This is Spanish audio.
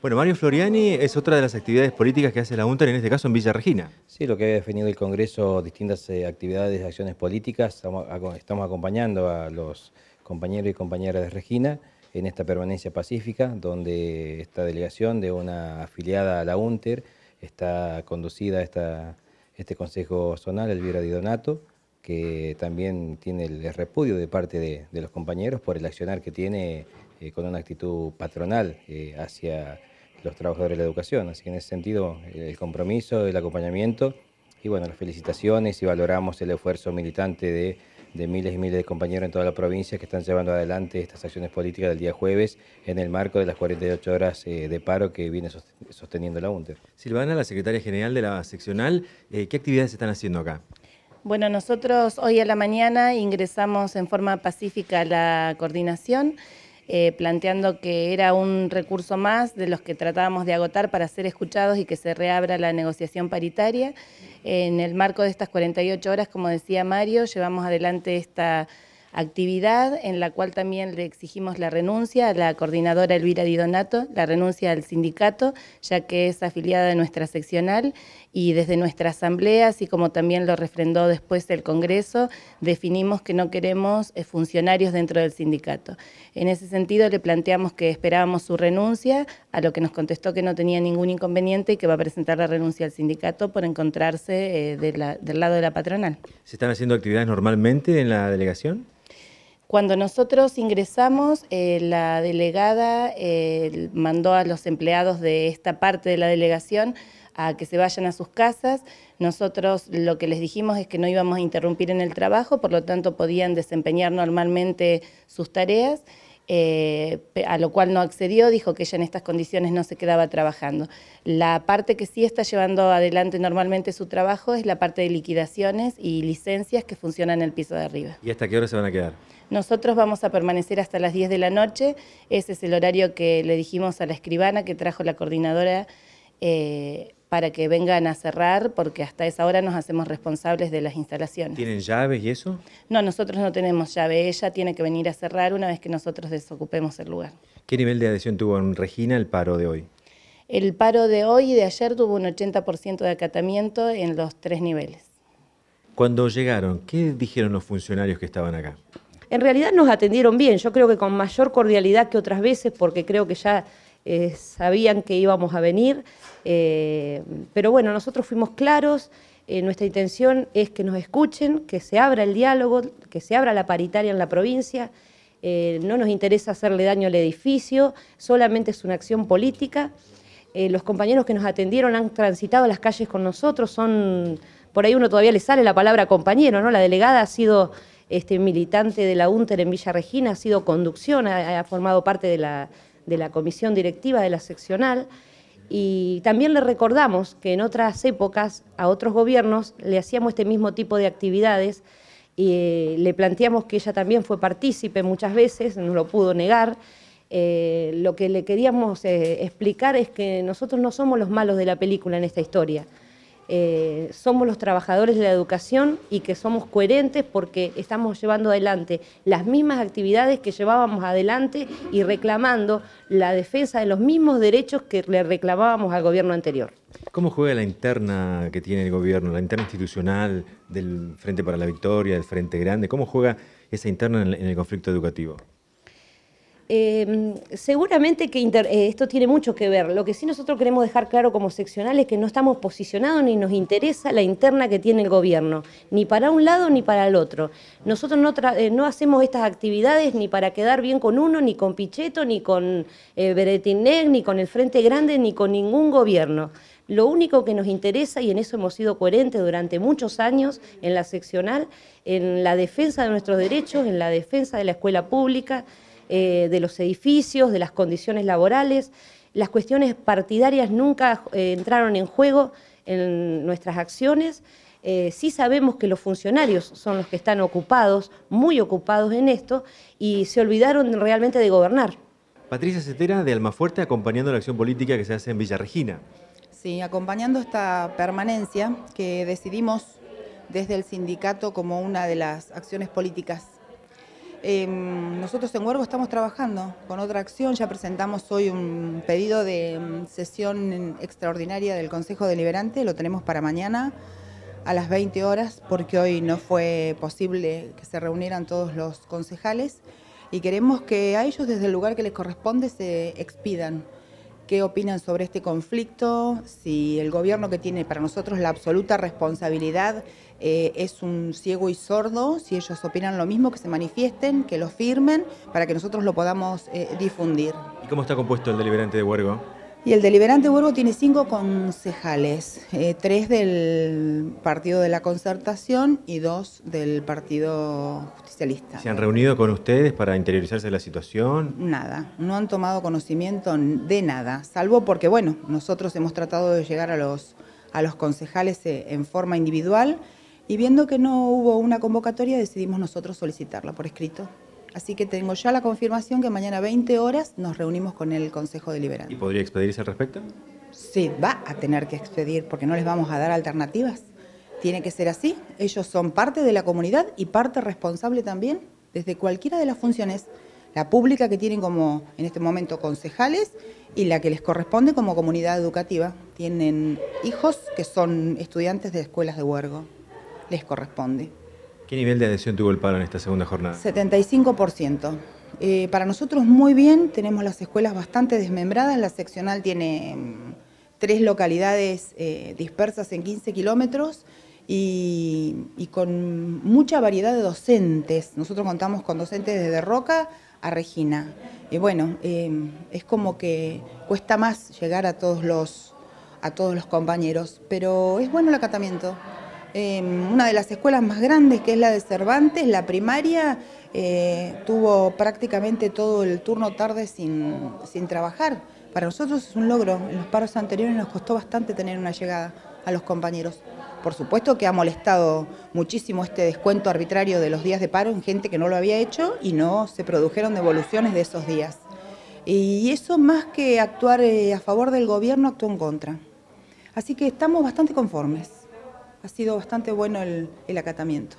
Bueno, Mario Floriani es otra de las actividades políticas que hace la UNTER, en este caso en Villa Regina. Sí, lo que ha definido el Congreso, distintas eh, actividades, acciones políticas. Estamos, acompañando a los compañeros y compañeras de Regina en esta permanencia pacífica, donde esta delegación de una afiliada a la UNTER está conducida a esta, este Consejo Zonal, el Di Donato, que también tiene el repudio de parte de los compañeros por el accionar que tiene eh, con una actitud patronal eh, hacia los trabajadores de la educación. Así que en ese sentido, el compromiso, el acompañamiento y bueno, las felicitaciones y valoramos el esfuerzo militante de, miles y miles de compañeros en toda la provincia que están llevando adelante estas acciones políticas del día jueves en el marco de las 48 horas eh, de paro que viene sosteniendo la UNTER. Silvana, la secretaria general de la seccional, ¿qué actividades están haciendo acá? Bueno, nosotros hoy a la mañana ingresamos en forma pacífica a la coordinación. Eh, planteando que era un recurso más de los que tratábamos de agotar para ser escuchados y que se reabra la negociación paritaria. En el marco de estas 48 horas, como decía Mario, llevamos adelante esta actividad en la cual también le exigimos la renuncia a la coordinadora Elvira Di Donato, la renuncia al sindicato, ya que es afiliada de nuestra seccional y desde nuestra asamblea, así como también lo refrendó después el Congreso, definimos que no queremos eh, funcionarios dentro del sindicato. En ese sentido le planteamos que esperábamos su renuncia a lo que nos contestó que no tenía ningún inconveniente y que va a presentar la renuncia al sindicato por encontrarse eh, del lado de la patronal. ¿Se están haciendo actividades normalmente en la delegación? Cuando nosotros ingresamos, eh, la delegada eh, mandó a los empleados de esta parte de la delegación a que se vayan a sus casas. Nosotros lo que les dijimos es que no íbamos a interrumpir en el trabajo, por lo tanto podían desempeñar normalmente sus tareas. Eh, a lo cual no accedió, dijo que ella en estas condiciones no se quedaba trabajando. La parte que sí está llevando adelante normalmente su trabajo es la parte de liquidaciones y licencias que funcionan en el piso de arriba. ¿Y hasta qué hora se van a quedar? Nosotros vamos a permanecer hasta las 10 de la noche, ese es el horario que le dijimos a la escribana que trajo la coordinadora. Eh, para que vengan a cerrar, porque hasta esa hora nos hacemos responsables de las instalaciones. ¿Tienen llaves y eso? No, nosotros no tenemos llave. Ella tiene que venir a cerrar una vez que nosotros desocupemos el lugar. ¿Qué nivel de adhesión tuvo en Regina el paro de hoy? El paro de hoy y de ayer tuvo un 80% de acatamiento en los tres niveles. Cuando llegaron, ¿qué dijeron los funcionarios que estaban acá? En realidad nos atendieron bien, yo creo que con mayor cordialidad que otras veces, porque creo que ya eh, sabían que íbamos a venir, eh, pero bueno, nosotros fuimos claros, eh, nuestra intención es que nos escuchen, que se abra el diálogo, que se abra la paritaria en la provincia, no nos interesa hacerle daño al edificio, solamente es una acción política. los compañeros que nos atendieron han transitado las calles con nosotros, son, por ahí uno todavía le sale la palabra compañero, ¿no? La delegada ha sido... Este, militante de la UNTER en Villa Regina, ha sido conducción, ha formado parte de la, de la comisión directiva de la seccional y también le recordamos que en otras épocas a otros gobiernos le hacíamos este mismo tipo de actividades y eh, le planteamos que ella también fue partícipe muchas veces, no lo pudo negar. Eh, lo que le queríamos eh, explicar es que nosotros no somos los malos de la película en esta historia. Eh, somos los trabajadores de la educación y que somos coherentes porque estamos llevando adelante las mismas actividades que llevábamos adelante y reclamando la defensa de los mismos derechos que le reclamábamos al gobierno anterior. ¿Cómo juega la interna que tiene el gobierno, la interna institucional del Frente para la Victoria, del Frente Grande? ¿Cómo juega esa interna en el conflicto educativo? Em, seguramente que eh, esto tiene mucho que ver. Lo que sí nosotros queremos dejar claro como seccional es que no estamos posicionados ni nos interesa la interna que tiene el gobierno, ni para un lado ni para el otro. Nosotros no, eh, no hacemos estas actividades ni para quedar bien con uno, ni con Pichetto, ni con eh, Beretinec, ni con el Frente Grande, ni con ningún gobierno. Lo único que nos interesa, y en eso hemos sido coherentes durante muchos años en la seccional, en la defensa de nuestros derechos, en la defensa de la escuela pública, eh, de los edificios, de las condiciones laborales. Las cuestiones partidarias nunca eh, entraron en juego en nuestras acciones. Eh, sí sabemos que los funcionarios son los que están ocupados, muy ocupados en esto, y se olvidaron realmente de gobernar. Patricia Cetera, de Almafuerte, acompañando la acción política que se hace en Villa Regina. Sí, acompañando esta permanencia que decidimos desde el sindicato como una de las acciones políticas Em, nosotros en Huervo estamos trabajando con otra acción, ya presentamos hoy un pedido de em, sesión extraordinaria del Consejo Deliberante, lo tenemos para mañana a las 20 horas porque hoy no fue posible que se reunieran todos los concejales y queremos que a ellos desde el lugar que les corresponde se expidan qué opinan sobre este conflicto, si el gobierno que tiene para nosotros la absoluta responsabilidad eh, es un ciego y sordo, si ellos opinan lo mismo, que se manifiesten, que lo firmen, para que nosotros lo podamos eh, difundir. ¿Y cómo está compuesto el deliberante de Huergo? Y el deliberante Huergo tiene cinco concejales, eh, tres del partido de la concertación y dos del partido justicialista. ¿Se han reunido con ustedes para interiorizarse de la situación? Nada, no han tomado conocimiento de nada, salvo porque, bueno, nosotros hemos tratado de llegar a los, a los concejales eh, en forma individual y viendo que no hubo una convocatoria decidimos nosotros solicitarla por escrito. Así que tengo ya la confirmación que mañana a 20 horas nos reunimos con el Consejo Deliberante. ¿Y podría expedirse al respecto? Sí, va a tener que expedir porque no les vamos a dar alternativas. Tiene que ser así. Ellos son parte de la comunidad y parte responsable también desde cualquiera de las funciones. La pública que tienen como en este momento concejales y la que les corresponde como comunidad educativa. Tienen hijos que son estudiantes de escuelas de huergo. Les corresponde. ¿Qué nivel de adhesión tuvo el paro en esta segunda jornada? 75%. Eh, para nosotros muy bien, tenemos las escuelas bastante desmembradas, la seccional tiene mm, tres localidades eh, dispersas en 15 kilómetros y, con mucha variedad de docentes. Nosotros contamos con docentes desde Roca a Regina. Y bueno, em, es como que cuesta más llegar a todos los, a todos los compañeros, pero es bueno el acatamiento. Em, una de las escuelas más grandes que es la de Cervantes, la primaria, eh, tuvo prácticamente todo el turno tarde sin trabajar. Para nosotros es un logro, en los paros anteriores nos costó bastante tener una llegada a los compañeros. Por supuesto que ha molestado muchísimo este descuento arbitrario de los días de paro en gente que no lo había hecho y no se produjeron devoluciones de esos días. Y eso más que actuar eh, a favor del gobierno, actuó en contra. Así que estamos bastante conformes ha sido bastante bueno el, el acatamiento.